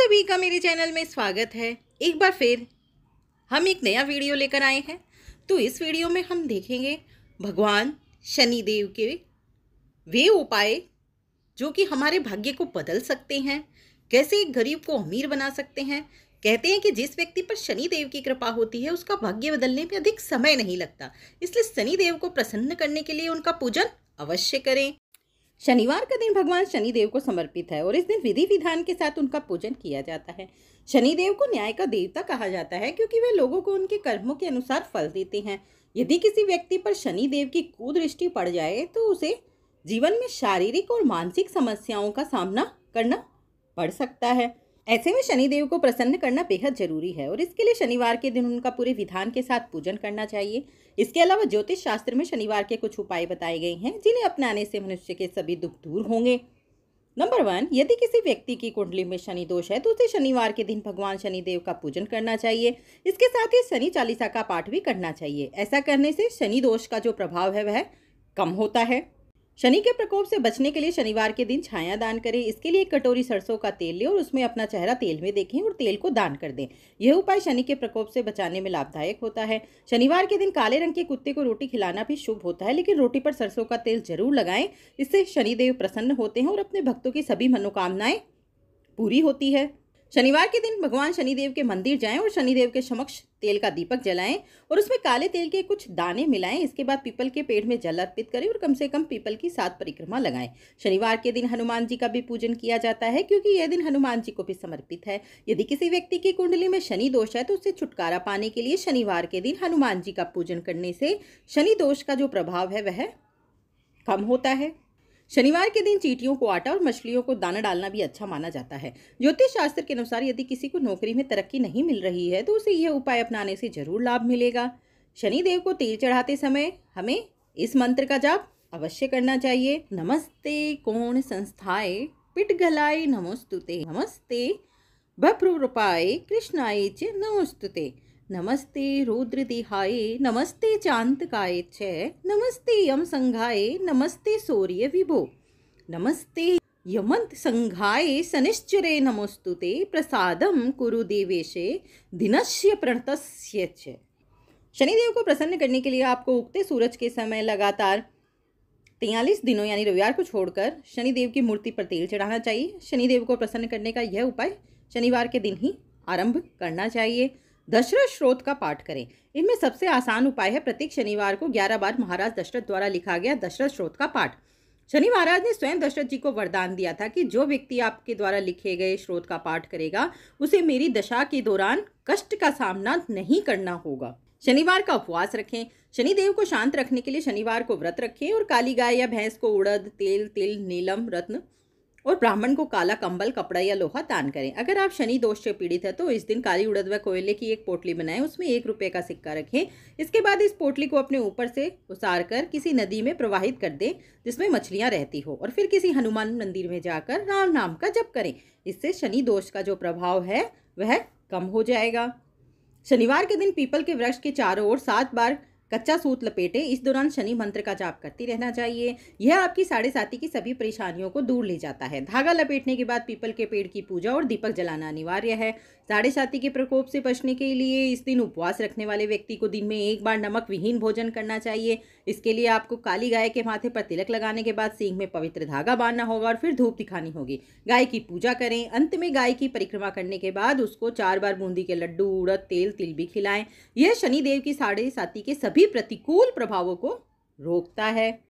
सभी का मेरे चैनल में स्वागत है एक बार फिर हम एक नया वीडियो लेकर आए हैं तो इस वीडियो में हम देखेंगे भगवान शनिदेव के वे उपाय जो कि हमारे भाग्य को बदल सकते हैं कैसे एक गरीब को अमीर बना सकते हैं कहते हैं कि जिस व्यक्ति पर शनिदेव की कृपा होती है उसका भाग्य बदलने में अधिक समय नहीं लगता इसलिए शनिदेव को प्रसन्न करने के लिए उनका पूजन अवश्य करें शनिवार का दिन भगवान शनिदेव को समर्पित है और इस दिन विधि विधान के साथ उनका पूजन किया जाता है शनिदेव को न्याय का देवता कहा जाता है क्योंकि वे लोगों को उनके कर्मों के अनुसार फल देते हैं यदि किसी व्यक्ति पर शनिदेव की कुदृष्टि पड़ जाए तो उसे जीवन में शारीरिक और मानसिक समस्याओं का सामना करना पड़ सकता है ऐसे में शनिदेव को प्रसन्न करना बेहद जरूरी है और इसके लिए शनिवार के दिन उनका पूरे विधान के साथ पूजन करना चाहिए इसके अलावा ज्योतिष शास्त्र में शनिवार के कुछ उपाय बताए गए हैं जिन्हें अपनाने से मनुष्य के सभी दुख दूर होंगे नंबर वन यदि किसी व्यक्ति की कुंडली में शनि दोष है तो उसे शनिवार के दिन भगवान शनिदेव का पूजन करना चाहिए इसके साथ ही शनि चालीसा का पाठ भी करना चाहिए ऐसा करने से शनि दोष का जो प्रभाव है वह कम होता है शनि के प्रकोप से बचने के लिए शनिवार के दिन छाया दान करें इसके लिए एक कटोरी सरसों का तेल लें और उसमें अपना चेहरा तेल में देखें और तेल को दान कर दें यह उपाय शनि के प्रकोप से बचाने में लाभदायक होता है शनिवार के दिन काले रंग के कुत्ते को रोटी खिलाना भी शुभ होता है लेकिन रोटी पर सरसों का तेल जरूर लगाएं इससे शनिदेव प्रसन्न होते हैं और अपने भक्तों की सभी मनोकामनाएं पूरी होती है शनिवार के दिन भगवान शनिदेव के मंदिर जाएं और शनिदेव के समक्ष तेल का दीपक जलाएं और उसमें काले तेल के कुछ दाने मिलाएं इसके बाद पीपल के पेड़ में जल अर्पित करें और कम से कम पीपल की सात परिक्रमा लगाएं शनिवार के दिन हनुमान जी का भी पूजन किया जाता है क्योंकि यह दिन हनुमान जी को भी समर्पित है यदि किसी व्यक्ति की कुंडली में शनि दोष है तो उससे छुटकारा पाने के लिए शनिवार के दिन हनुमान जी का पूजन करने से शनि दोष का जो प्रभाव है वह कम होता है शनिवार के दिन चीटियों को आटा और मछलियों को दाना डालना भी अच्छा माना जाता है ज्योतिष शास्त्र के अनुसार यदि किसी को नौकरी में तरक्की नहीं मिल रही है तो उसे यह उपाय अपनाने से जरूर लाभ मिलेगा शनिदेव को तेल चढ़ाते समय हमें इस मंत्र का जाप अवश्य करना चाहिए नमस्ते कोण संस्थाए पिट गलाय नमोस्तुते नमस्ते भप्रूपाय कृष्णाए च नमोस्तुते नमस्ते रुद्रदिहाय नमस्ते चांतकाय छ नमस्ते यम संघाय नमस्ते सूर्य विभो नमस्ते यमंत संघाय सनिश्चरे नमोस्तुते प्रसादम कुरु देवेशे दिनस्य प्रणतस्य च शनिदेव को प्रसन्न करने के लिए आपको उगते सूरज के समय लगातार तैयलीस दिनों यानी रविवार को छोड़कर शनिदेव की मूर्ति पर तेल चढ़ाना चाहिए शनिदेव को प्रसन्न करने का यह उपाय शनिवार के दिन ही आरंभ करना चाहिए दशरथ श्रोत का पाठ करें इनमें सबसे आसान उपाय है प्रत्येक शनिवार को ग्यारह बार महाराज दशरथ द्वारा लिखा गया दशरथ श्रोत का पाठ शनि महाराज ने स्वयं दशरथ जी को वरदान दिया था कि जो व्यक्ति आपके द्वारा लिखे गए श्रोत का पाठ करेगा उसे मेरी दशा के दौरान कष्ट का सामना नहीं करना होगा शनिवार का उपवास रखें शनिदेव को शांत रखने के लिए शनिवार को व्रत रखें और काली गाय या भैंस को उड़द तेल तिल नीलम रत्न और ब्राह्मण को काला कंबल कपड़ा या लोहा दान करें अगर आप शनि दोष से पीड़ित है तो इस दिन काली उड़द व कोयले की एक पोटली बनाएं उसमें एक रुपये का सिक्का रखें इसके बाद इस पोटली को अपने ऊपर से उतार कर किसी नदी में प्रवाहित कर दें जिसमें मछलियाँ रहती हो और फिर किसी हनुमान मंदिर में जाकर राम नाम का जप करें इससे शनि दोष का जो प्रभाव है वह कम हो जाएगा शनिवार के दिन पीपल के वृक्ष के चारों ओर सात बार कच्चा सूत लपेटे इस दौरान शनि मंत्र का जाप करती रहना चाहिए यह आपकी साढ़े साथी की सभी परेशानियों को दूर ले जाता है धागा लपेटने के बाद पीपल के पेड़ की पूजा और दीपक जलाना अनिवार्य है साढ़े साथी के प्रकोप से बचने के लिए इस दिन उपवास रखने वाले व्यक्ति को दिन में एक बार नमक विहीन भोजन करना चाहिए इसके लिए आपको काली गाय के माथे पर तिलक लगाने के बाद सिंह में पवित्र धागा बांधना होगा और फिर धूप दिखानी होगी गाय की पूजा करें अंत में गाय की परिक्रमा करने के बाद उसको चार बार बूंदी के लड्डू उड़द तेल तिल भी खिलाएं यह शनिदेव की साढ़े साथी के सभी सभी प्रतिकूल प्रभावों को रोकता है